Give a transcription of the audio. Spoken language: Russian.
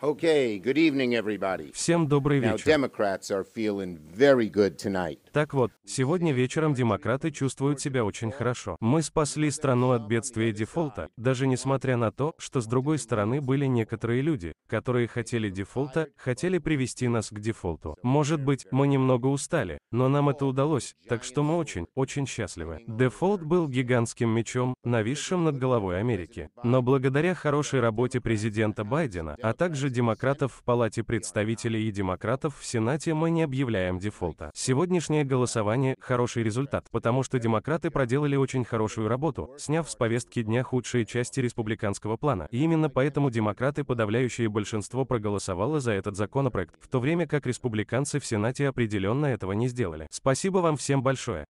Okay, good evening, everybody. Всем добрый вечер. Now, Democrats are feeling very good tonight. Так вот, сегодня вечером демократы чувствуют себя очень хорошо. Мы спасли страну от бедствия дефолта, даже несмотря на то, что с другой стороны были некоторые люди, которые хотели дефолта, хотели привести нас к дефолту. Может быть, мы немного устали, но нам это удалось, так что мы очень, очень счастливы. Дефолт был гигантским мечом, нависшим над головой Америки. Но благодаря хорошей работе президента Байдена, а также демократов в Палате представителей и демократов в Сенате мы не объявляем дефолта. Сегодняшняя голосование – хороший результат, потому что демократы проделали очень хорошую работу, сняв с повестки дня худшие части республиканского плана. И именно поэтому демократы подавляющее большинство проголосовало за этот законопроект, в то время как республиканцы в Сенате определенно этого не сделали. Спасибо вам всем большое.